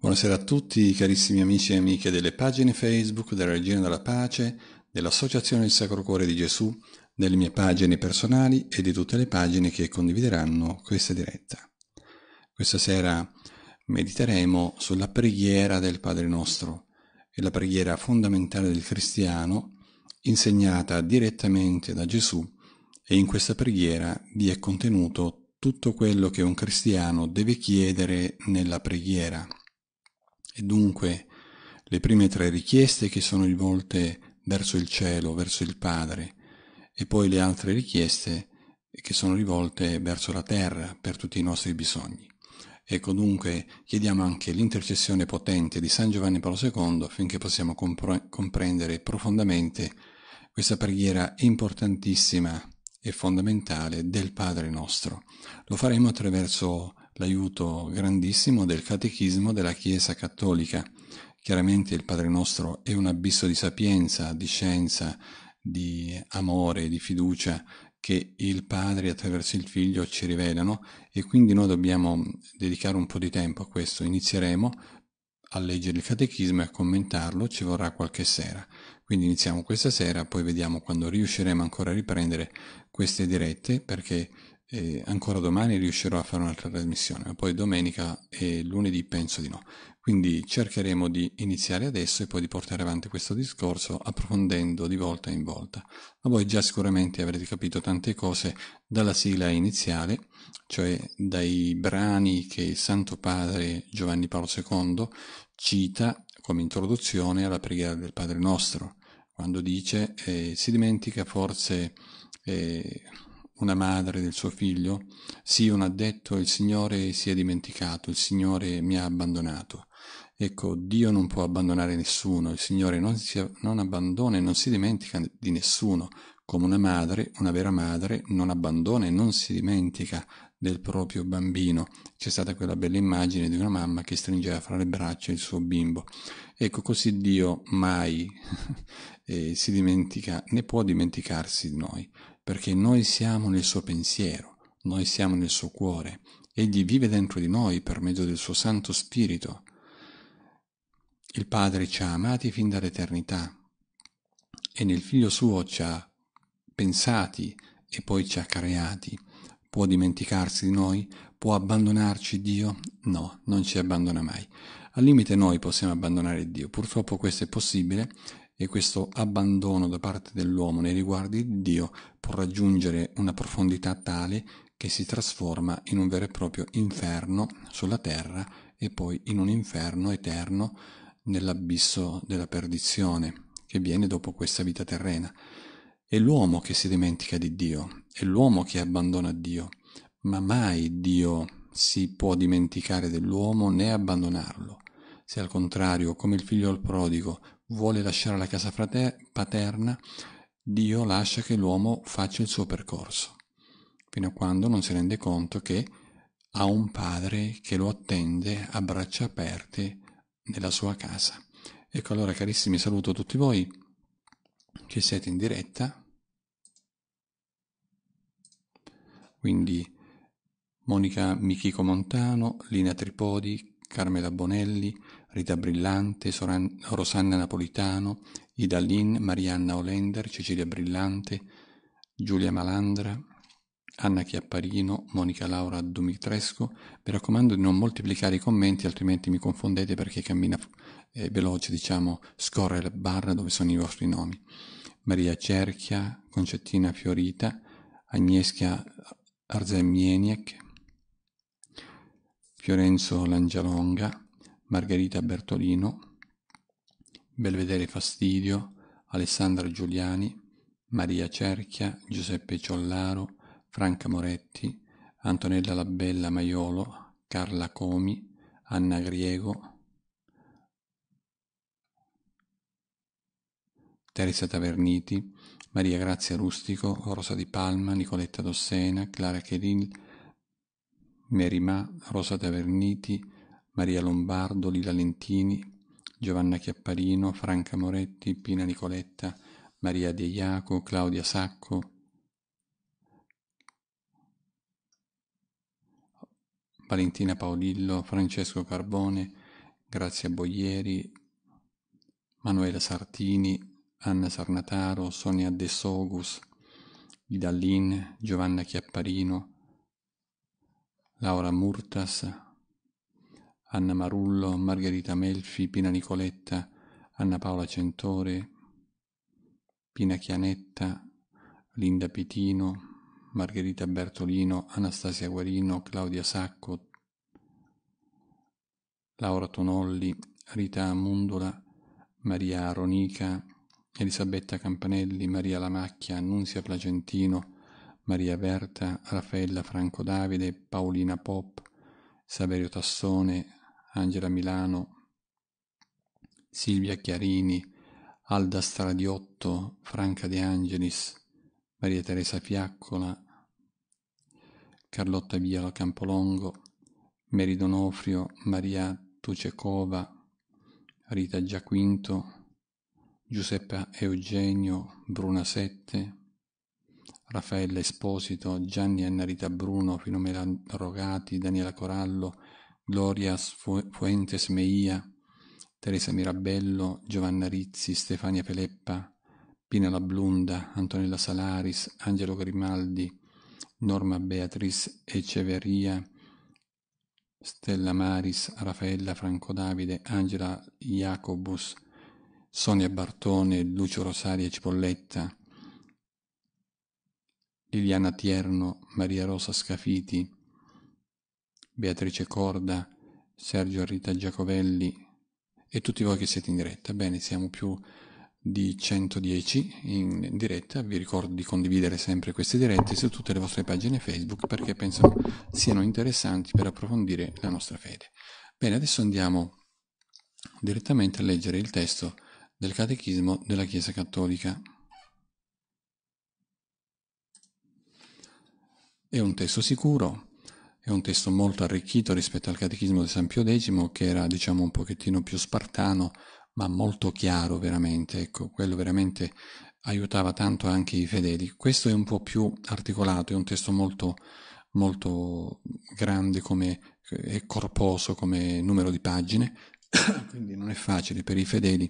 Buonasera a tutti carissimi amici e amiche delle pagine Facebook della Regina della Pace, dell'Associazione del Sacro Cuore di Gesù, delle mie pagine personali e di tutte le pagine che condivideranno questa diretta. Questa sera mediteremo sulla preghiera del Padre nostro, è la preghiera fondamentale del cristiano, insegnata direttamente da Gesù e in questa preghiera vi è contenuto tutto quello che un cristiano deve chiedere nella preghiera e dunque le prime tre richieste che sono rivolte verso il cielo, verso il Padre, e poi le altre richieste che sono rivolte verso la terra per tutti i nostri bisogni. Ecco dunque chiediamo anche l'intercessione potente di San Giovanni Paolo II affinché possiamo compre comprendere profondamente questa preghiera importantissima e fondamentale del Padre nostro. Lo faremo attraverso l'aiuto grandissimo del catechismo della Chiesa Cattolica. Chiaramente il Padre nostro è un abisso di sapienza, di scienza, di amore, di fiducia che il Padre attraverso il Figlio ci rivelano e quindi noi dobbiamo dedicare un po' di tempo a questo. Inizieremo a leggere il catechismo e a commentarlo, ci vorrà qualche sera. Quindi iniziamo questa sera, poi vediamo quando riusciremo ancora a riprendere queste dirette perché e ancora domani riuscirò a fare un'altra trasmissione, ma poi domenica e lunedì penso di no. Quindi cercheremo di iniziare adesso e poi di portare avanti questo discorso approfondendo di volta in volta. Ma voi già sicuramente avrete capito tante cose dalla sigla iniziale, cioè dai brani che il Santo Padre Giovanni Paolo II cita come introduzione alla preghiera del Padre nostro, quando dice eh, si dimentica forse... Eh, una madre del suo figlio? Sì, un addetto, il Signore si è dimenticato, il Signore mi ha abbandonato. Ecco, Dio non può abbandonare nessuno, il Signore non, si, non abbandona e non si dimentica di nessuno, come una madre, una vera madre, non abbandona e non si dimentica del proprio bambino. C'è stata quella bella immagine di una mamma che stringeva fra le braccia il suo bimbo. Ecco, così Dio mai eh, si dimentica né può dimenticarsi di noi perché noi siamo nel suo pensiero, noi siamo nel suo cuore, egli vive dentro di noi per mezzo del suo Santo Spirito. Il Padre ci ha amati fin dall'eternità e nel Figlio suo ci ha pensati e poi ci ha creati. Può dimenticarsi di noi? Può abbandonarci Dio? No, non ci abbandona mai. Al limite noi possiamo abbandonare Dio, purtroppo questo è possibile e questo abbandono da parte dell'uomo nei riguardi di Dio può raggiungere una profondità tale che si trasforma in un vero e proprio inferno sulla terra e poi in un inferno eterno nell'abisso della perdizione che viene dopo questa vita terrena. È l'uomo che si dimentica di Dio, è l'uomo che abbandona Dio, ma mai Dio si può dimenticare dell'uomo né abbandonarlo. Se al contrario, come il figlio al prodigo, vuole lasciare la casa paterna, Dio lascia che l'uomo faccia il suo percorso, fino a quando non si rende conto che ha un padre che lo attende a braccia aperte nella sua casa. Ecco allora carissimi saluto tutti voi che siete in diretta, quindi Monica Michico Montano, Lina Tripodi, Carmela Bonelli, Rita Brillante, Soran- Rosanna Napolitano, Ida Lin, Marianna Olender, Cecilia Brillante, Giulia Malandra, Anna Chiapparino, Monica Laura Dumitresco. Mi raccomando di non moltiplicare i commenti, altrimenti mi confondete perché cammina eh, veloce, diciamo, scorre la barra dove sono i vostri nomi. Maria Cerchia, Concettina Fiorita, Agnieszka Arzemieniek, Fiorenzo Langialonga, Margherita Bertolino, Belvedere Fastidio, Alessandra Giuliani, Maria Cerchia, Giuseppe Ciollaro, Franca Moretti, Antonella Labella Maiolo, Carla Comi, Anna Griego, Teresa Taverniti, Maria Grazia Rustico, Rosa Di Palma, Nicoletta Dossena, Clara Cheril, Merimà, Rosa Taverniti, Maria Lombardo, Lila Lentini, Giovanna Chiapparino, Franca Moretti, Pina Nicoletta, Maria De Iaco, Claudia Sacco, Valentina Paolillo, Francesco Carbone, Grazia Boieri, Manuela Sartini, Anna Sarnataro, Sonia De Sogus, Idalin, Giovanna Chiapparino, Laura Murtas, Anna Marullo, Margherita Melfi, Pina Nicoletta, Anna Paola Centore, Pina Chianetta, Linda Pitino, Margherita Bertolino, Anastasia Guarino, Claudia Sacco, Laura Tonolli, Rita Mundola, Maria Ronica, Elisabetta Campanelli, Maria Lamacchia, Annunzia Placentino, Maria Berta, Raffaella Franco Davide, Paolina Pop, Saverio Tassone, Angela Milano, Silvia Chiarini, Alda Stradiotto, Franca De Angelis, Maria Teresa Fiaccola, Carlotta Viala Campolongo, Meri Donofrio, Maria Tucecova, Rita Giaquinto, Giuseppa Eugenio, Bruna Sette, Raffaella Esposito, Gianni Annarita Bruno, Filomena Rogati, Daniela Corallo, Gloria Fuentes Meia, Teresa Mirabello, Giovanna Rizzi, Stefania Peleppa, Pina La Blunda, Antonella Salaris, Angelo Grimaldi, Norma Beatrice Eceveria, Stella Maris, Raffaella Franco Davide, Angela Jacobus, Sonia Bartone, Lucio Rosaria Cipolletta, Liliana Tierno, Maria Rosa Scafiti, Beatrice Corda, Sergio Rita Giacovelli e tutti voi che siete in diretta. Bene, siamo più di 110 in diretta. Vi ricordo di condividere sempre queste dirette su tutte le vostre pagine Facebook perché penso siano interessanti per approfondire la nostra fede. Bene, adesso andiamo direttamente a leggere il testo del Catechismo della Chiesa Cattolica. È un testo sicuro, è un testo molto arricchito rispetto al Catechismo di San Pio X, che era diciamo un pochettino più spartano, ma molto chiaro veramente, ecco, quello veramente aiutava tanto anche i fedeli. Questo è un po' più articolato, è un testo molto, molto grande come, e corposo come numero di pagine, Quindi non è facile per i fedeli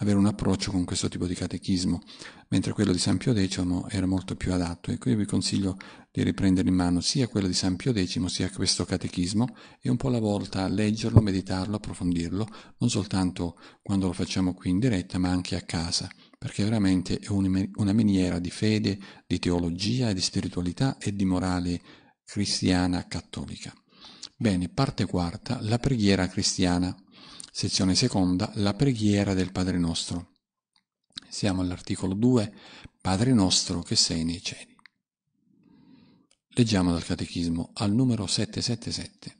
avere un approccio con questo tipo di catechismo, mentre quello di San Pio X era molto più adatto. E ecco, qui vi consiglio di riprendere in mano sia quello di San Pio X sia questo catechismo e un po' alla volta leggerlo, meditarlo, approfondirlo, non soltanto quando lo facciamo qui in diretta, ma anche a casa, perché veramente è una miniera di fede, di teologia, di spiritualità e di morale cristiana cattolica. Bene, parte quarta, la preghiera cristiana. Sezione seconda, la preghiera del Padre nostro. Siamo all'articolo 2, Padre nostro che sei nei cieli. Leggiamo dal Catechismo al numero 777.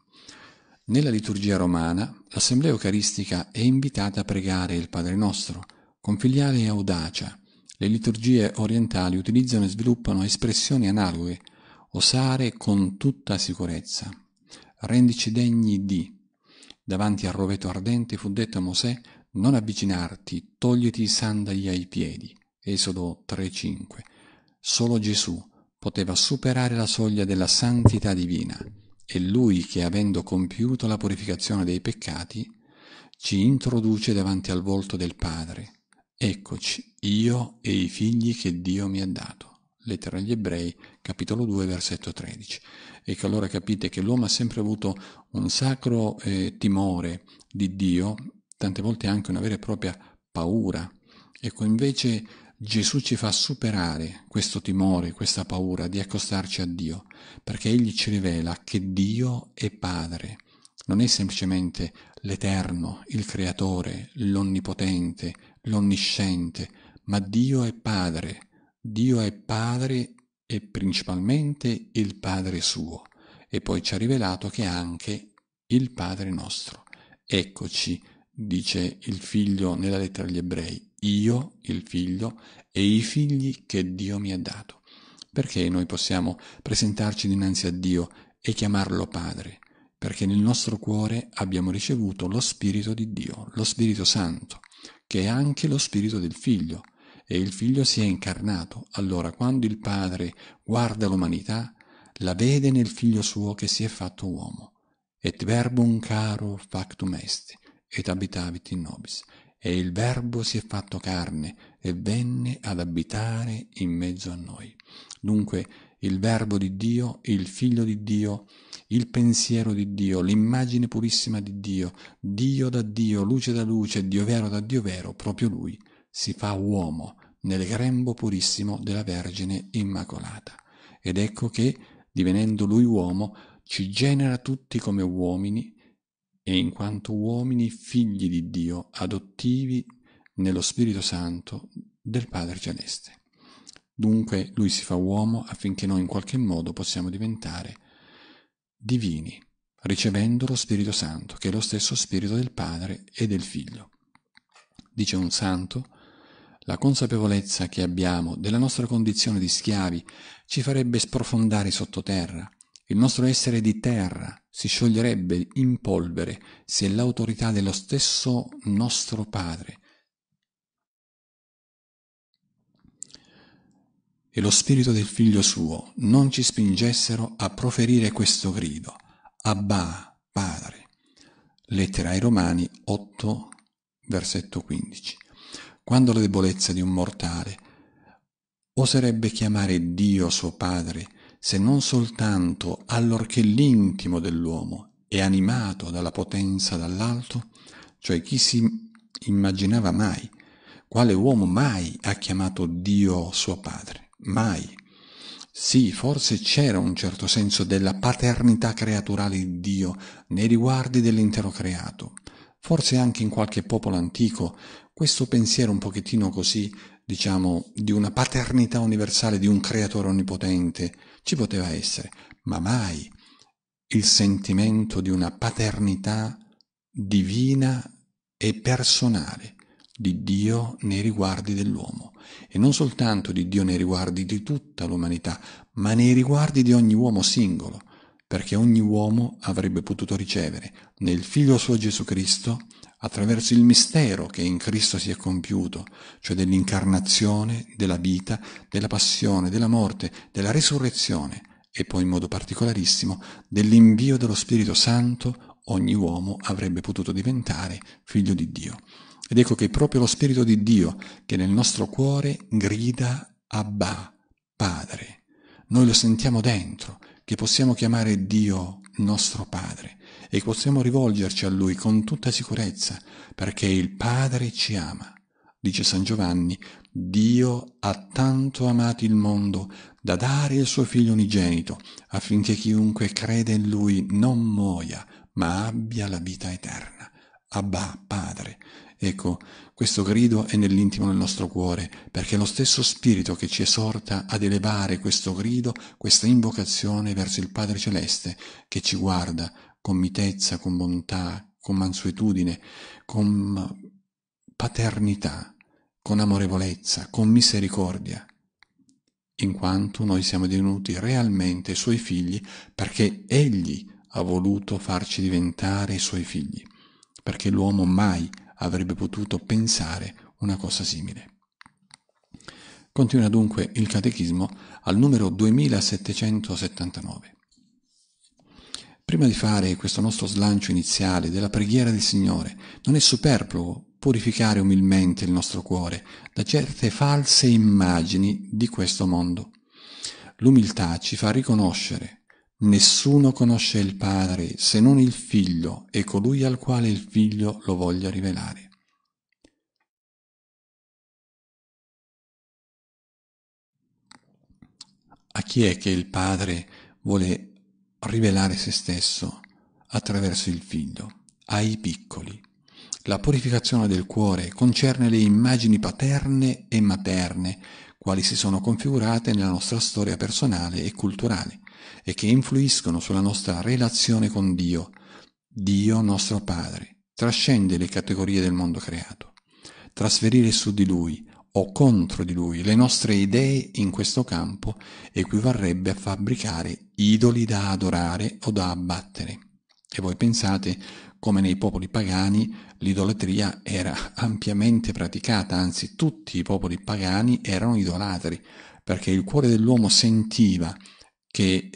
Nella liturgia romana, l'assemblea eucaristica è invitata a pregare il Padre nostro con filiale e audacia. Le liturgie orientali utilizzano e sviluppano espressioni analoghe, osare con tutta sicurezza, rendici degni di, davanti al roveto ardente fu detto a Mosè non avvicinarti, togliti i sandali ai piedi. Esodo 3.5. Solo Gesù poteva superare la soglia della santità divina e lui che avendo compiuto la purificazione dei peccati ci introduce davanti al volto del Padre. Eccoci, io e i figli che Dio mi ha dato. Lettera agli ebrei, capitolo 2, versetto 13. E che allora capite che l'uomo ha sempre avuto un sacro eh, timore di Dio, tante volte anche una vera e propria paura. Ecco, invece Gesù ci fa superare questo timore, questa paura di accostarci a Dio, perché Egli ci rivela che Dio è Padre, non è semplicemente l'Eterno, il Creatore, l'Onnipotente, l'Onnisciente, ma Dio è Padre, Dio è Padre e principalmente il Padre suo, e poi ci ha rivelato che anche il Padre nostro. Eccoci, dice il figlio nella lettera agli ebrei, io, il figlio, e i figli che Dio mi ha dato. Perché noi possiamo presentarci dinanzi a Dio e chiamarlo Padre? Perché nel nostro cuore abbiamo ricevuto lo Spirito di Dio, lo Spirito Santo, che è anche lo Spirito del Figlio, e il figlio si è incarnato. Allora quando il padre guarda l'umanità, la vede nel figlio suo che si è fatto uomo. Et verbum caro factum est, et abitavit in nobis. E il verbo si è fatto carne e venne ad abitare in mezzo a noi. Dunque il verbo di Dio, il figlio di Dio, il pensiero di Dio, l'immagine purissima di Dio, Dio da Dio, luce da luce, Dio vero da Dio vero, proprio lui si fa uomo nel grembo purissimo della Vergine Immacolata. Ed ecco che, divenendo lui uomo, ci genera tutti come uomini e in quanto uomini figli di Dio, adottivi nello Spirito Santo del Padre Celeste. Dunque lui si fa uomo affinché noi in qualche modo possiamo diventare divini, ricevendo lo Spirito Santo, che è lo stesso Spirito del Padre e del Figlio. Dice un santo, la consapevolezza che abbiamo della nostra condizione di schiavi ci farebbe sprofondare sottoterra. Il nostro essere di terra si scioglierebbe in polvere se l'autorità dello stesso nostro Padre e lo spirito del figlio suo non ci spingessero a proferire questo grido, Abba, Padre. Lettera ai Romani 8, versetto 15 quando la debolezza di un mortale oserebbe chiamare Dio suo Padre, se non soltanto allorché l'intimo dell'uomo è animato dalla potenza dall'alto, cioè chi si immaginava mai, quale uomo mai ha chiamato Dio suo Padre? Mai. Sì, forse c'era un certo senso della paternità creaturale di Dio nei riguardi dell'intero creato. Forse anche in qualche popolo antico questo pensiero un pochettino così, diciamo, di una paternità universale, di un creatore onnipotente, ci poteva essere, ma mai il sentimento di una paternità divina e personale di Dio nei riguardi dell'uomo e non soltanto di Dio nei riguardi di tutta l'umanità, ma nei riguardi di ogni uomo singolo, perché ogni uomo avrebbe potuto ricevere nel Figlio suo Gesù Cristo attraverso il mistero che in Cristo si è compiuto, cioè dell'incarnazione, della vita, della passione, della morte, della resurrezione e poi in modo particolarissimo dell'invio dello Spirito Santo ogni uomo avrebbe potuto diventare figlio di Dio. Ed ecco che proprio lo Spirito di Dio che nel nostro cuore grida Abba, Padre. Noi lo sentiamo dentro, che possiamo chiamare Dio nostro Padre e possiamo rivolgerci a Lui con tutta sicurezza, perché il Padre ci ama. Dice San Giovanni, Dio ha tanto amato il mondo da dare il suo figlio unigenito, affinché chiunque crede in Lui non muoia, ma abbia la vita eterna. Abba, Padre. Ecco, questo grido è nell'intimo del nostro cuore, perché è lo stesso Spirito che ci esorta ad elevare questo grido, questa invocazione verso il Padre Celeste, che ci guarda con mitezza, con bontà, con mansuetudine, con paternità, con amorevolezza, con misericordia, in quanto noi siamo divenuti realmente suoi figli perché egli ha voluto farci diventare suoi figli, perché l'uomo mai avrebbe potuto pensare una cosa simile. Continua dunque il Catechismo al numero 2779. Prima di fare questo nostro slancio iniziale della preghiera del Signore, non è superfluo purificare umilmente il nostro cuore da certe false immagini di questo mondo. L'umiltà ci fa riconoscere nessuno conosce il Padre se non il Figlio e colui al quale il Figlio lo voglia rivelare. A chi è che il Padre vuole rivelare se stesso attraverso il figlio ai piccoli. La purificazione del cuore concerne le immagini paterne e materne, quali si sono configurate nella nostra storia personale e culturale e che influiscono sulla nostra relazione con Dio, Dio nostro Padre, trascende le categorie del mondo creato. Trasferire su di Lui o contro di lui. Le nostre idee in questo campo equivarrebbe a fabbricare idoli da adorare o da abbattere. E voi pensate come nei popoli pagani l'idolatria era ampiamente praticata, anzi tutti i popoli pagani erano idolatri, perché il cuore dell'uomo sentiva che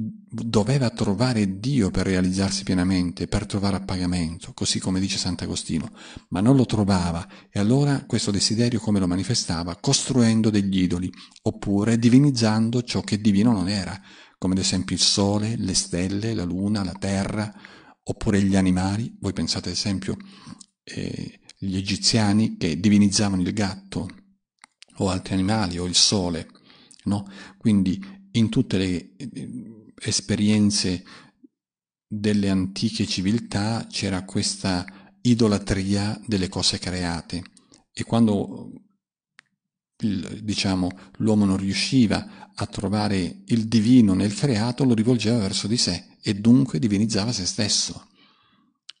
doveva trovare Dio per realizzarsi pienamente, per trovare appagamento, così come dice Sant'Agostino, ma non lo trovava e allora questo desiderio come lo manifestava? Costruendo degli idoli, oppure divinizzando ciò che divino non era, come ad esempio il sole, le stelle, la luna, la terra, oppure gli animali. Voi pensate ad esempio eh, gli egiziani che divinizzavano il gatto o altri animali o il sole, no? Quindi in tutte le esperienze delle antiche civiltà c'era questa idolatria delle cose create e quando diciamo, l'uomo non riusciva a trovare il divino nel creato lo rivolgeva verso di sé e dunque divinizzava se stesso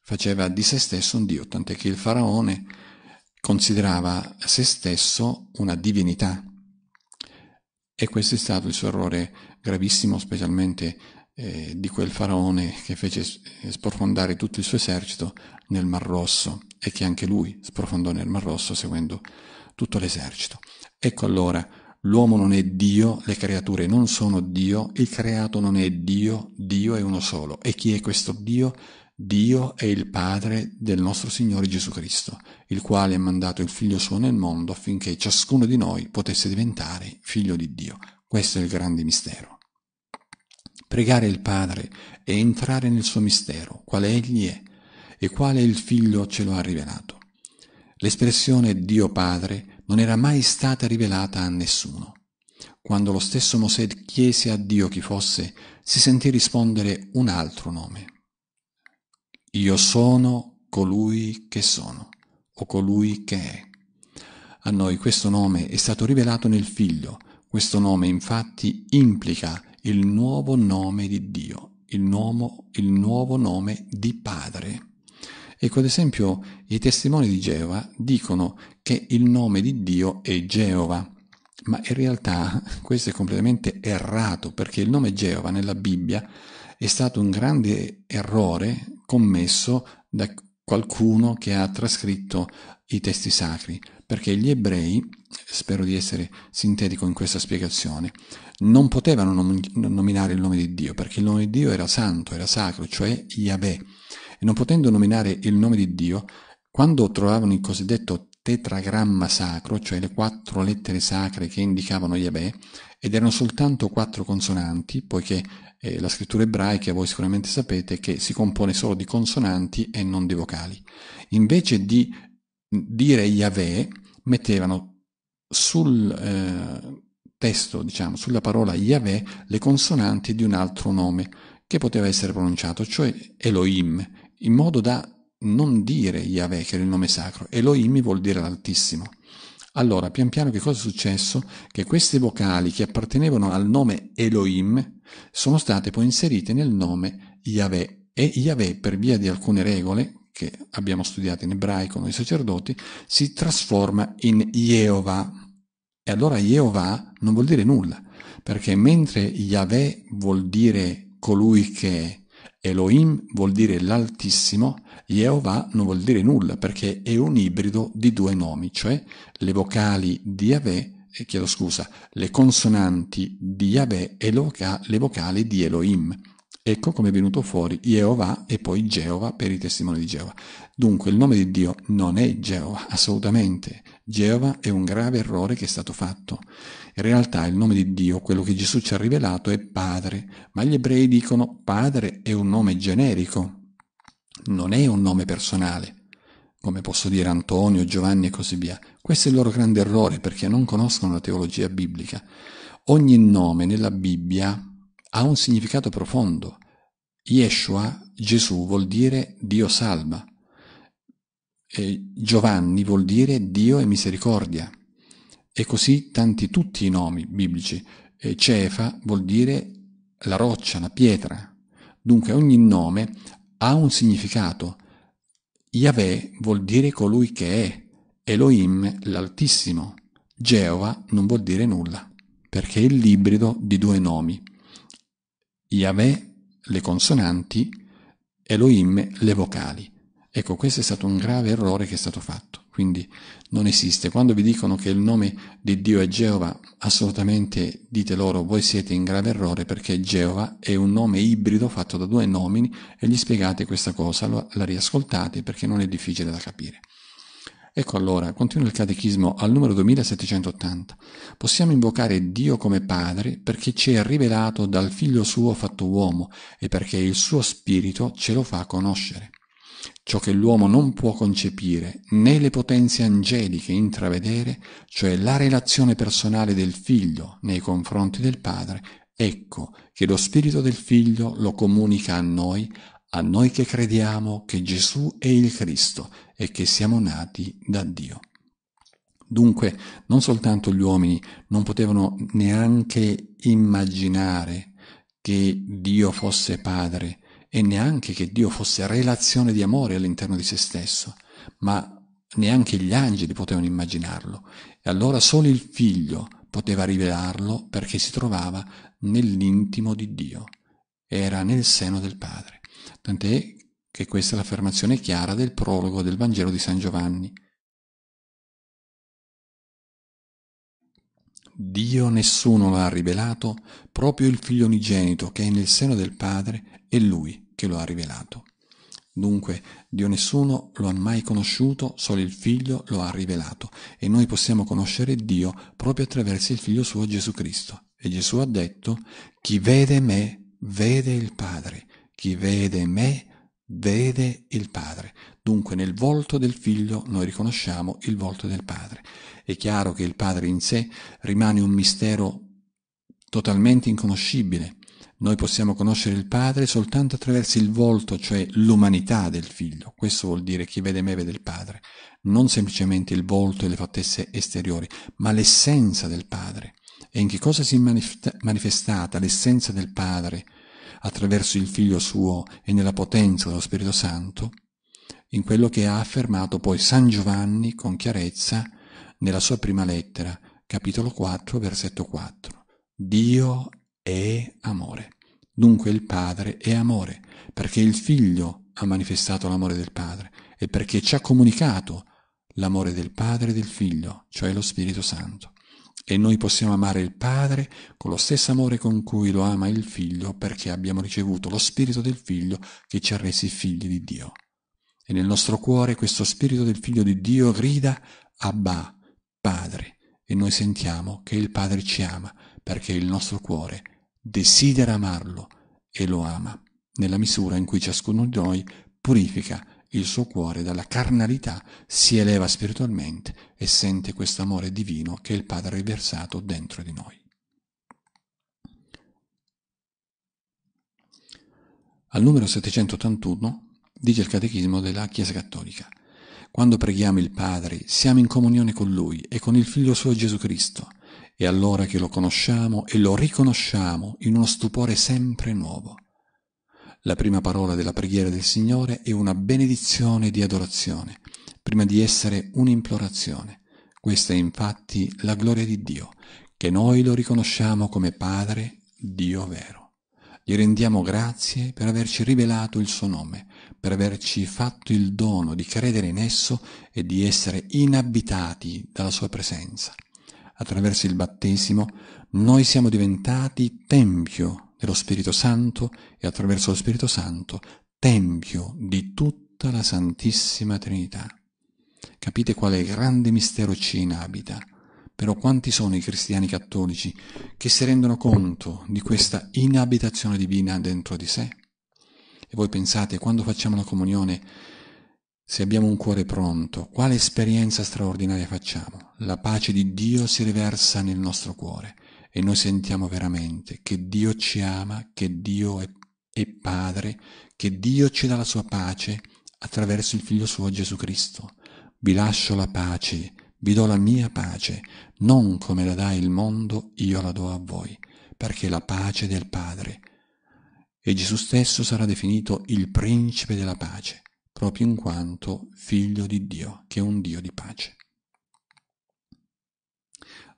faceva di se stesso un dio tant'è che il faraone considerava se stesso una divinità e questo è stato il suo errore gravissimo specialmente eh, di quel faraone che fece eh, sprofondare tutto il suo esercito nel Mar Rosso e che anche lui sprofondò nel Mar Rosso seguendo tutto l'esercito. Ecco allora, l'uomo non è Dio, le creature non sono Dio, il creato non è Dio, Dio è uno solo. E chi è questo Dio? Dio è il Padre del nostro Signore Gesù Cristo, il quale ha mandato il Figlio suo nel mondo affinché ciascuno di noi potesse diventare figlio di Dio. Questo è il grande mistero. Pregare il Padre e entrare nel suo mistero, quale egli è e quale il Figlio ce lo ha rivelato. L'espressione Dio Padre non era mai stata rivelata a nessuno. Quando lo stesso Mosè chiese a Dio chi fosse, si sentì rispondere un altro nome. Io sono colui che sono, o colui che è. A noi questo nome è stato rivelato nel Figlio, questo nome infatti implica il nuovo nome di Dio, il nuovo, il nuovo nome di Padre. Ecco, ad esempio, i testimoni di Geova dicono che il nome di Dio è Geova, ma in realtà questo è completamente errato, perché il nome Geova nella Bibbia è stato un grande errore commesso da qualcuno che ha trascritto i testi sacri, perché gli ebrei, spero di essere sintetico in questa spiegazione, non potevano nominare il nome di Dio, perché il nome di Dio era santo, era sacro, cioè Yahweh. E non potendo nominare il nome di Dio, quando trovavano il cosiddetto tetragramma sacro, cioè le quattro lettere sacre che indicavano Yahweh, ed erano soltanto quattro consonanti, poiché eh, la scrittura ebraica, voi sicuramente sapete, che si compone solo di consonanti e non di vocali. Invece di dire Yahweh, mettevano sul eh, testo, diciamo, sulla parola Yahweh, le consonanti di un altro nome che poteva essere pronunciato, cioè Elohim, in modo da non dire Yahweh, che era il nome sacro. Elohim vuol dire l'Altissimo. Allora, pian piano che cosa è successo? Che queste vocali che appartenevano al nome Elohim sono state poi inserite nel nome Yahweh e Yahweh per via di alcune regole che abbiamo studiato in ebraico noi sacerdoti si trasforma in Jehovah. E allora Jehovah non vuol dire nulla, perché mentre Yahweh vuol dire colui che è, Elohim vuol dire l'altissimo, Jehovah non vuol dire nulla perché è un ibrido di due nomi, cioè le vocali di Yahweh chiedo scusa, le consonanti di Yahweh e le vocali di Elohim. Ecco come è venuto fuori Jehovah e poi Geova per i testimoni di Geova. Dunque il nome di Dio non è Geova, assolutamente. Geova è un grave errore che è stato fatto. In realtà il nome di Dio, quello che Gesù ci ha rivelato, è Padre, ma gli ebrei dicono Padre è un nome generico, non è un nome personale, come posso dire Antonio, Giovanni e così via. Questo è il loro grande errore perché non conoscono la teologia biblica. Ogni nome nella Bibbia ha un significato profondo. Yeshua, Gesù, vuol dire Dio salva. E Giovanni vuol dire Dio e misericordia. E così tanti tutti i nomi biblici. E Cefa vuol dire la roccia, la pietra. Dunque ogni nome ha un significato. Yahweh vuol dire colui che è, Elohim l'Altissimo, Geova non vuol dire nulla, perché è l'ibrido di due nomi. Yahweh le consonanti, Elohim le vocali. Ecco, questo è stato un grave errore che è stato fatto. Quindi non esiste. Quando vi dicono che il nome di Dio è Geova, assolutamente dite loro voi siete in grave errore perché Geova è un nome ibrido fatto da due nomini e gli spiegate questa cosa, la riascoltate perché non è difficile da capire. Ecco allora, continua il catechismo al numero 2780. Possiamo invocare Dio come Padre perché ci è rivelato dal Figlio suo fatto uomo e perché il suo Spirito ce lo fa conoscere ciò che l'uomo non può concepire, né le potenze angeliche intravedere, cioè la relazione personale del figlio nei confronti del padre, ecco che lo spirito del figlio lo comunica a noi, a noi che crediamo che Gesù è il Cristo e che siamo nati da Dio. Dunque, non soltanto gli uomini non potevano neanche immaginare che Dio fosse padre, e neanche che Dio fosse relazione di amore all'interno di se stesso, ma neanche gli angeli potevano immaginarlo, e allora solo il figlio poteva rivelarlo perché si trovava nell'intimo di Dio, era nel seno del Padre. Tant'è che questa è l'affermazione chiara del prologo del Vangelo di San Giovanni. Dio nessuno lo ha rivelato, proprio il Figlio unigenito che è nel seno del Padre è Lui che lo ha rivelato. Dunque, Dio nessuno lo ha mai conosciuto, solo il Figlio lo ha rivelato e noi possiamo conoscere Dio proprio attraverso il Figlio suo Gesù Cristo. E Gesù ha detto, chi vede me, vede il Padre, chi vede me, vede il Padre. Dunque nel volto del figlio noi riconosciamo il volto del padre. È chiaro che il padre in sé rimane un mistero totalmente inconoscibile. Noi possiamo conoscere il padre soltanto attraverso il volto, cioè l'umanità del figlio. Questo vuol dire chi vede me vede il padre. Non semplicemente il volto e le fattesse esteriori, ma l'essenza del padre. E in che cosa si è manifestata l'essenza del padre attraverso il figlio suo e nella potenza dello Spirito Santo? in quello che ha affermato poi San Giovanni con chiarezza nella sua prima lettera, capitolo 4, versetto 4. Dio è amore. Dunque il Padre è amore, perché il Figlio ha manifestato l'amore del Padre e perché ci ha comunicato l'amore del Padre e del Figlio, cioè lo Spirito Santo. E noi possiamo amare il Padre con lo stesso amore con cui lo ama il Figlio, perché abbiamo ricevuto lo Spirito del Figlio che ci ha resi figli di Dio. E nel nostro cuore questo spirito del figlio di Dio grida Abba, Padre, e noi sentiamo che il Padre ci ama perché il nostro cuore desidera amarlo e lo ama, nella misura in cui ciascuno di noi purifica il suo cuore dalla carnalità, si eleva spiritualmente e sente questo amore divino che il Padre ha riversato dentro di noi. Al numero 781 dice il Catechismo della Chiesa Cattolica. Quando preghiamo il Padre, siamo in comunione con Lui e con il Figlio suo Gesù Cristo. E allora che lo conosciamo e lo riconosciamo in uno stupore sempre nuovo. La prima parola della preghiera del Signore è una benedizione di adorazione, prima di essere un'implorazione. Questa è infatti la gloria di Dio, che noi lo riconosciamo come Padre, Dio vero. Gli rendiamo grazie per averci rivelato il suo nome, per averci fatto il dono di credere in esso e di essere inabitati dalla sua presenza. Attraverso il battesimo noi siamo diventati tempio dello Spirito Santo e attraverso lo Spirito Santo tempio di tutta la Santissima Trinità. Capite quale grande mistero ci inabita però quanti sono i cristiani cattolici che si rendono conto di questa inabitazione divina dentro di sé? E voi pensate, quando facciamo la comunione, se abbiamo un cuore pronto, quale esperienza straordinaria facciamo? La pace di Dio si riversa nel nostro cuore e noi sentiamo veramente che Dio ci ama, che Dio è, è Padre, che Dio ci dà la sua pace attraverso il Figlio suo Gesù Cristo. Vi lascio la pace, vi do la mia pace, non come la dà il mondo, io la do a voi, perché la pace del Padre. E Gesù stesso sarà definito il principe della pace, proprio in quanto figlio di Dio, che è un Dio di pace.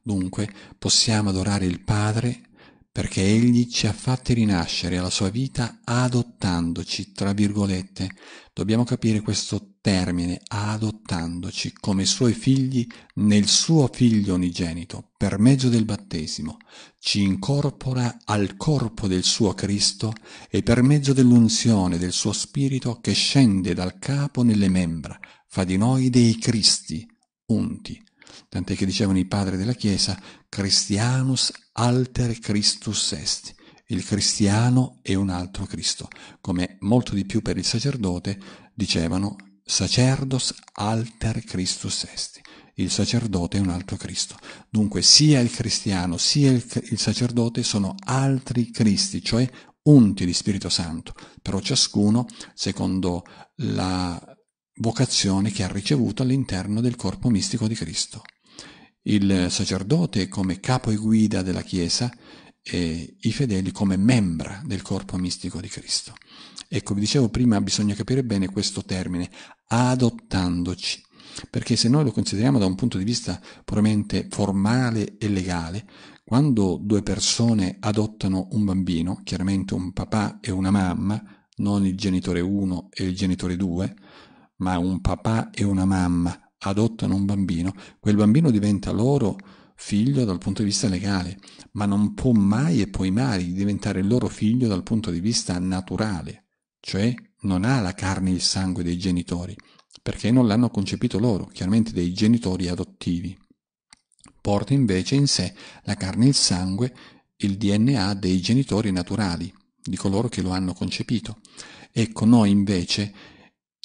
Dunque possiamo adorare il Padre perché Egli ci ha fatti rinascere alla sua vita adottandoci, tra virgolette. Dobbiamo capire questo termine, adottandoci come suoi figli nel suo figlio unigenito, per mezzo del battesimo. Ci incorpora al corpo del suo Cristo e per mezzo dell'unzione del suo Spirito che scende dal capo nelle membra, fa di noi dei Cristi, unti, tant'è che dicevano i padri della Chiesa, Christianus alter Christus est, il cristiano è un altro Cristo, come molto di più per il sacerdote dicevano sacerdos alter Christus est, il sacerdote è un altro Cristo. Dunque sia il cristiano sia il, il sacerdote sono altri Cristi, cioè unti di Spirito Santo, però ciascuno secondo la vocazione che ha ricevuto all'interno del corpo mistico di Cristo il sacerdote come capo e guida della Chiesa e i fedeli come membra del corpo mistico di Cristo. Ecco, vi dicevo prima, bisogna capire bene questo termine, adottandoci, perché se noi lo consideriamo da un punto di vista puramente formale e legale, quando due persone adottano un bambino, chiaramente un papà e una mamma, non il genitore 1 e il genitore 2, ma un papà e una mamma adottano un bambino, quel bambino diventa loro figlio dal punto di vista legale, ma non può mai e poi mai diventare loro figlio dal punto di vista naturale, cioè non ha la carne e il sangue dei genitori, perché non l'hanno concepito loro, chiaramente dei genitori adottivi. Porta invece in sé la carne e il sangue, il DNA dei genitori naturali, di coloro che lo hanno concepito. Ecco, noi invece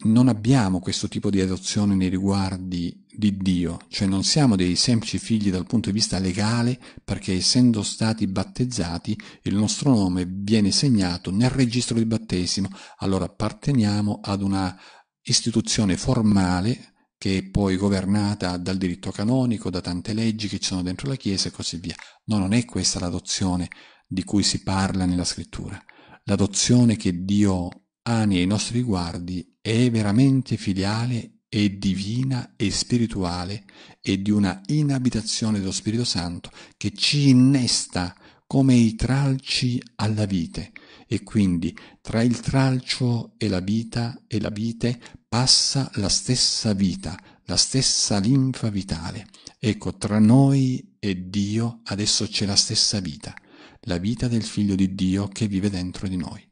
non abbiamo questo tipo di adozione nei riguardi di Dio, cioè non siamo dei semplici figli dal punto di vista legale perché essendo stati battezzati il nostro nome viene segnato nel registro di battesimo, allora apparteniamo ad una istituzione formale che è poi governata dal diritto canonico, da tante leggi che ci sono dentro la Chiesa e così via. No, non è questa l'adozione di cui si parla nella scrittura. L'adozione che Dio ha nei nostri riguardi è veramente filiale e divina e spirituale e di una inabitazione dello Spirito Santo che ci innesta come i tralci alla vite e quindi tra il tralcio e la vita e la vite passa la stessa vita, la stessa linfa vitale. Ecco, tra noi e Dio adesso c'è la stessa vita, la vita del Figlio di Dio che vive dentro di noi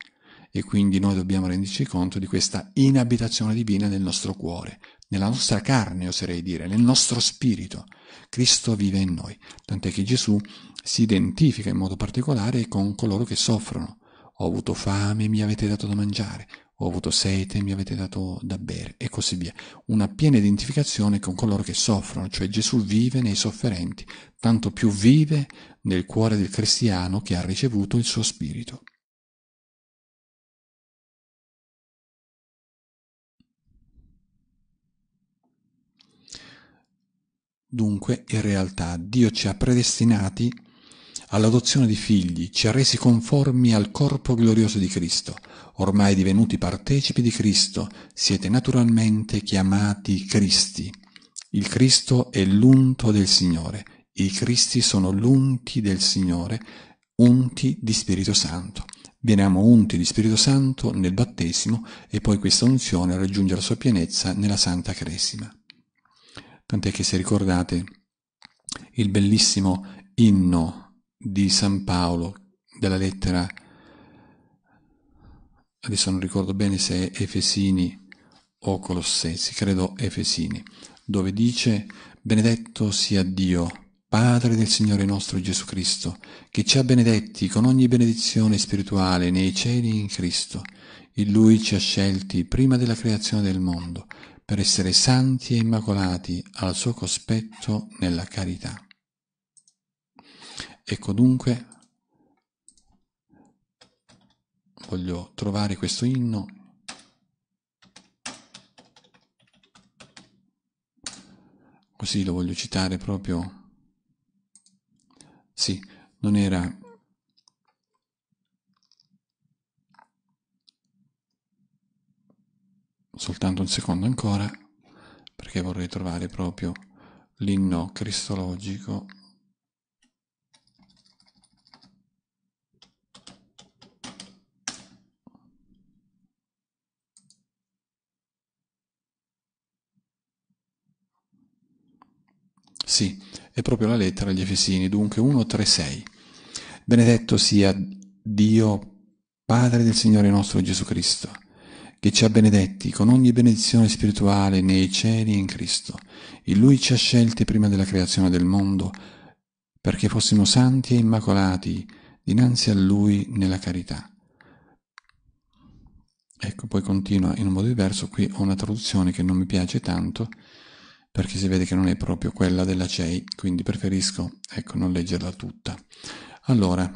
e quindi noi dobbiamo renderci conto di questa inabitazione divina nel nostro cuore, nella nostra carne oserei dire, nel nostro spirito. Cristo vive in noi, tant'è che Gesù si identifica in modo particolare con coloro che soffrono. Ho avuto fame, mi avete dato da mangiare, ho avuto sete, mi avete dato da bere e così via. Una piena identificazione con coloro che soffrono, cioè Gesù vive nei sofferenti, tanto più vive nel cuore del cristiano che ha ricevuto il suo spirito. Dunque, in realtà, Dio ci ha predestinati all'adozione di figli, ci ha resi conformi al corpo glorioso di Cristo. Ormai divenuti partecipi di Cristo, siete naturalmente chiamati Cristi. Il Cristo è l'unto del Signore. I Cristi sono l'unti del Signore, unti di Spirito Santo. Veniamo unti di Spirito Santo nel battesimo e poi questa unzione raggiunge la sua pienezza nella Santa Cresima. Tant'è che se ricordate il bellissimo inno di San Paolo della lettera, adesso non ricordo bene se è Efesini o Colossesi, credo Efesini, dove dice benedetto sia Dio Padre del Signore nostro Gesù Cristo, che ci ha benedetti con ogni benedizione spirituale nei cieli in Cristo. In Lui ci ha scelti prima della creazione del mondo per essere santi e immacolati al suo cospetto nella carità. Ecco dunque, voglio trovare questo inno così lo voglio citare proprio sì, non era soltanto un secondo ancora, perché vorrei trovare proprio l'inno cristologico Sì, è proprio la lettera agli Efesini, dunque 1.3.6. Benedetto sia Dio, Padre del Signore nostro Gesù Cristo, che ci ha benedetti con ogni benedizione spirituale nei cieli e in Cristo. In Lui ci ha scelti prima della creazione del mondo, perché fossimo santi e immacolati dinanzi a Lui nella carità. Ecco, poi continua in un modo diverso, qui ho una traduzione che non mi piace tanto, perché si vede che non è proprio quella della CEI, quindi preferisco, ecco, non leggerla tutta. Allora,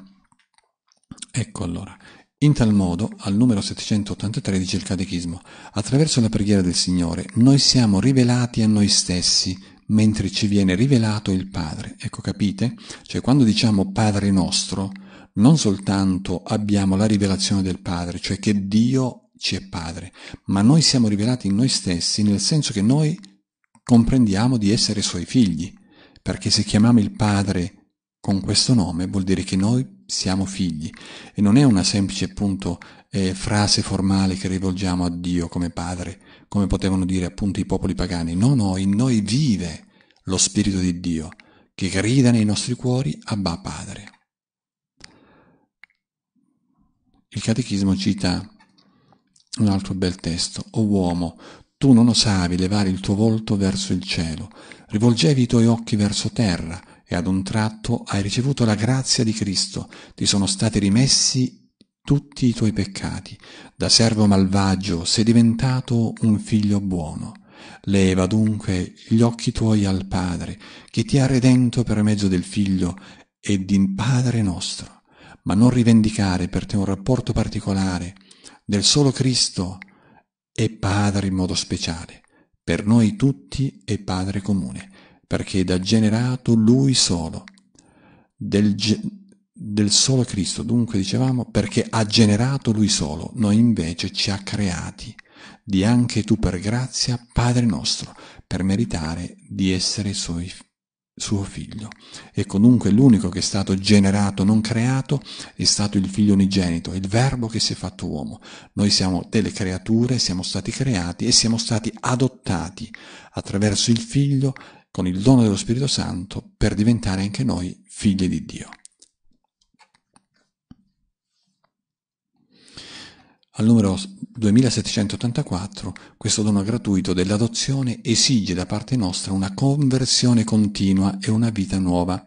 ecco allora, in tal modo, al numero 783 dice il Catechismo, attraverso la preghiera del Signore noi siamo rivelati a noi stessi mentre ci viene rivelato il Padre. Ecco, capite? Cioè, quando diciamo Padre nostro, non soltanto abbiamo la rivelazione del Padre, cioè che Dio ci è Padre, ma noi siamo rivelati in noi stessi nel senso che noi comprendiamo di essere Suoi figli, perché se chiamiamo il Padre con questo nome vuol dire che noi siamo figli e non è una semplice appunto eh, frase formale che rivolgiamo a Dio come padre, come potevano dire appunto i popoli pagani. No, no, in noi vive lo Spirito di Dio che grida nei nostri cuori Abba Padre. Il Catechismo cita un altro bel testo. O uomo, tu non osavi levare il tuo volto verso il cielo, rivolgevi i tuoi occhi verso terra e ad un tratto hai ricevuto la grazia di Cristo, ti sono stati rimessi tutti i tuoi peccati. Da servo malvagio sei diventato un figlio buono. Leva dunque gli occhi tuoi al Padre, che ti ha redento per mezzo del Figlio e di Padre nostro, ma non rivendicare per te un rapporto particolare del solo Cristo e Padre in modo speciale. Per noi tutti e Padre comune perché ed ha generato lui solo, del, del solo Cristo. Dunque dicevamo perché ha generato lui solo, noi invece ci ha creati, di anche tu per grazia, Padre nostro, per meritare di essere suoi, suo figlio. E comunque l'unico che è stato generato, non creato, è stato il figlio unigenito, il verbo che si è fatto uomo. Noi siamo delle creature, siamo stati creati e siamo stati adottati attraverso il figlio con il dono dello Spirito Santo per diventare anche noi figli di Dio. Al numero 2784 questo dono gratuito dell'adozione esige da parte nostra una conversione continua e una vita nuova.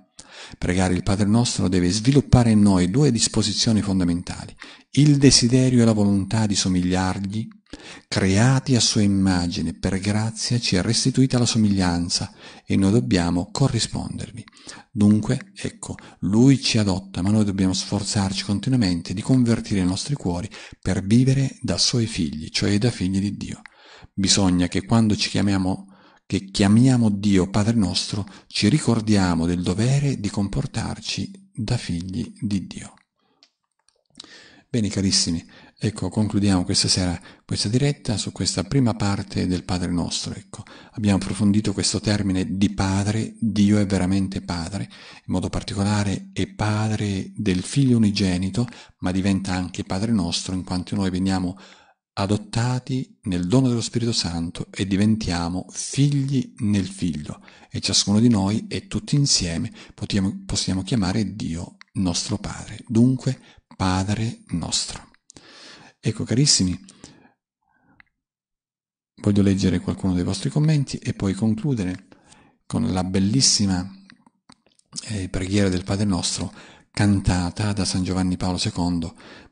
Pregare il Padre nostro deve sviluppare in noi due disposizioni fondamentali, il desiderio e la volontà di somigliargli Creati a sua immagine, per grazia ci è restituita la somiglianza e noi dobbiamo corrispondervi. Dunque, ecco, Lui ci adotta, ma noi dobbiamo sforzarci continuamente di convertire i nostri cuori per vivere da Suoi figli, cioè da figli di Dio. Bisogna che quando ci chiamiamo che chiamiamo Dio Padre nostro, ci ricordiamo del dovere di comportarci da figli di Dio. Bene carissimi, Ecco, concludiamo questa sera questa diretta su questa prima parte del Padre nostro. Ecco, abbiamo approfondito questo termine di Padre, Dio è veramente Padre, in modo particolare è Padre del Figlio unigenito, ma diventa anche Padre nostro in quanto noi veniamo adottati nel dono dello Spirito Santo e diventiamo figli nel Figlio e ciascuno di noi e tutti insieme possiamo, chiamare Dio nostro Padre, dunque Padre nostro. Ecco carissimi, voglio leggere qualcuno dei vostri commenti e poi concludere con la bellissima eh, preghiera del Padre nostro cantata da San Giovanni Paolo II,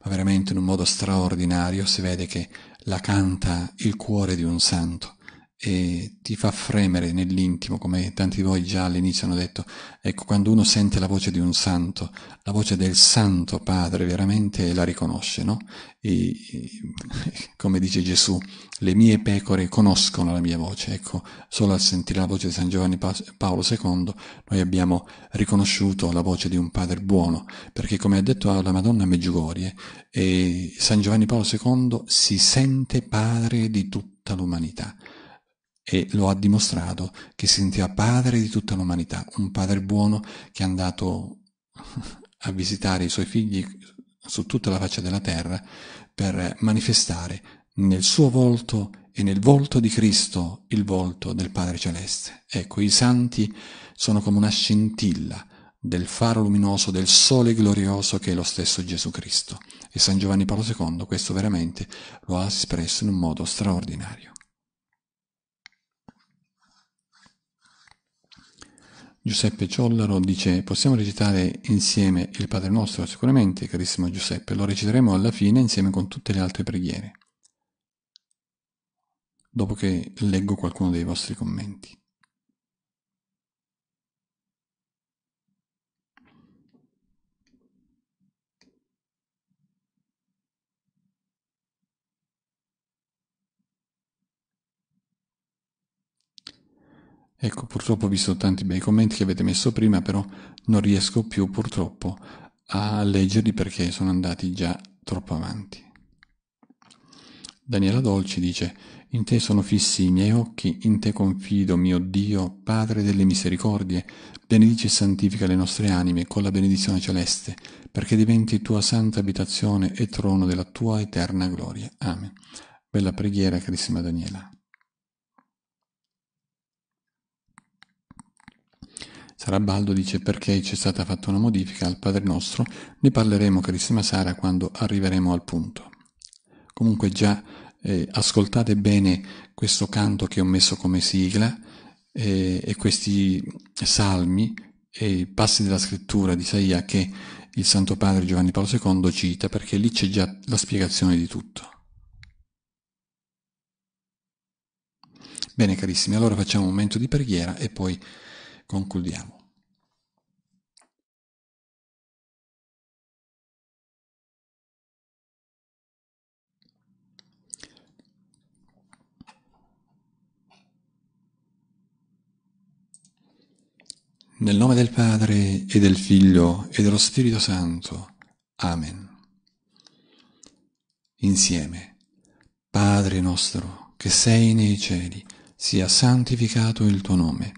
ma veramente in un modo straordinario si vede che la canta il cuore di un santo e ti fa fremere nell'intimo, come tanti di voi già all'inizio hanno detto, ecco, quando uno sente la voce di un santo, la voce del santo padre veramente la riconosce, no? E, come dice Gesù, le mie pecore conoscono la mia voce, ecco, solo al sentire la voce di San Giovanni Paolo II noi abbiamo riconosciuto la voce di un padre buono, perché come ha detto la Madonna Meggiugorie, eh, San Giovanni Paolo II si sente padre di tutta l'umanità e lo ha dimostrato che si sentiva padre di tutta l'umanità, un padre buono che è andato a visitare i suoi figli su tutta la faccia della terra per manifestare nel suo volto e nel volto di Cristo il volto del Padre Celeste. Ecco, i santi sono come una scintilla del faro luminoso del sole glorioso che è lo stesso Gesù Cristo. E San Giovanni Paolo II questo veramente lo ha espresso in un modo straordinario. Giuseppe Ciollaro dice possiamo recitare insieme il Padre nostro sicuramente, carissimo Giuseppe, lo reciteremo alla fine insieme con tutte le altre preghiere, dopo che leggo qualcuno dei vostri commenti. Ecco, purtroppo ho visto tanti bei commenti che avete messo prima, però non riesco più purtroppo a leggerli perché sono andati già troppo avanti. Daniela Dolci dice, in te sono fissi i miei occhi, in te confido, mio Dio, Padre delle misericordie, benedici e santifica le nostre anime con la benedizione celeste, perché diventi tua santa abitazione e trono della tua eterna gloria. Amen. Bella preghiera, carissima Daniela. Sarabaldo dice perché c'è stata fatta una modifica al Padre Nostro, ne parleremo carissima Sara quando arriveremo al punto. Comunque già eh, ascoltate bene questo canto che ho messo come sigla eh, e questi salmi e i passi della scrittura di Isaia che il Santo Padre Giovanni Paolo II cita perché lì c'è già la spiegazione di tutto. Bene carissimi, allora facciamo un momento di preghiera e poi Concludiamo. Nel nome del Padre e del Figlio e dello Spirito Santo. Amen. Insieme, Padre nostro, che sei nei cieli, sia santificato il tuo nome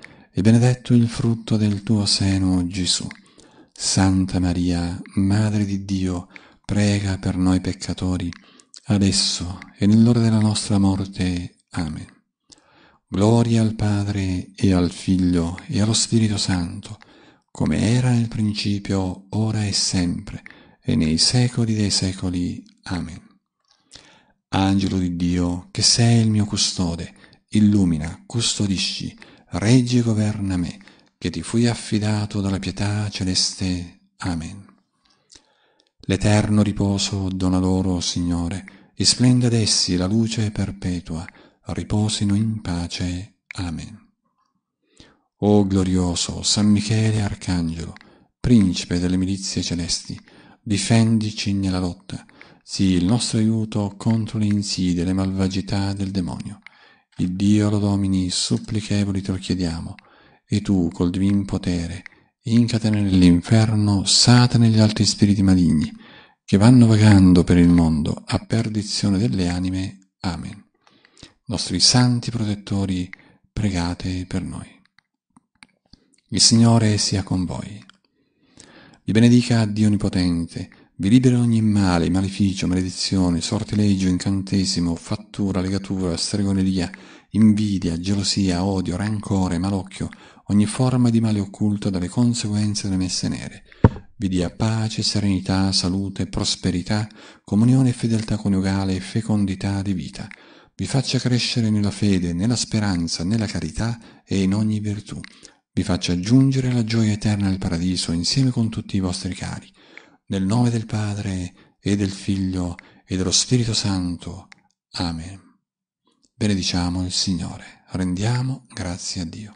e benedetto il frutto del tuo seno, Gesù. Santa Maria, Madre di Dio, prega per noi peccatori, adesso e nell'ora della nostra morte. Amen. Gloria al Padre e al Figlio e allo Spirito Santo, come era nel principio, ora e sempre, e nei secoli dei secoli. Amen. Angelo di Dio, che sei il mio custode, illumina, custodisci, regge e governa me, che ti fui affidato dalla pietà celeste. Amen. L'eterno riposo dona loro, Signore, e splenda ad essi la luce perpetua, riposino in pace. Amen. O glorioso San Michele Arcangelo, principe delle milizie celesti, difendici nella lotta, sii il nostro aiuto contro le insidie e le malvagità del demonio il Dio lo domini, supplichevoli te lo chiediamo, e tu, col divin potere, incatene nell'inferno satane gli altri spiriti maligni, che vanno vagando per il mondo a perdizione delle anime. Amen. Nostri santi protettori, pregate per noi. Il Signore sia con voi. Vi benedica Dio Onnipotente, vi libera ogni male, maleficio, maledizione, sortilegio, incantesimo, fattura, legatura, stregoneria, invidia, gelosia, odio, rancore, malocchio, ogni forma di male occulto dalle conseguenze delle messe nere. Vi dia pace, serenità, salute, prosperità, comunione e fedeltà coniugale e fecondità di vita. Vi faccia crescere nella fede, nella speranza, nella carità e in ogni virtù. Vi faccia giungere la gioia eterna al paradiso insieme con tutti i vostri cari nel nome del Padre e del Figlio e dello Spirito Santo. Amen. Benediciamo il Signore, rendiamo grazie a Dio.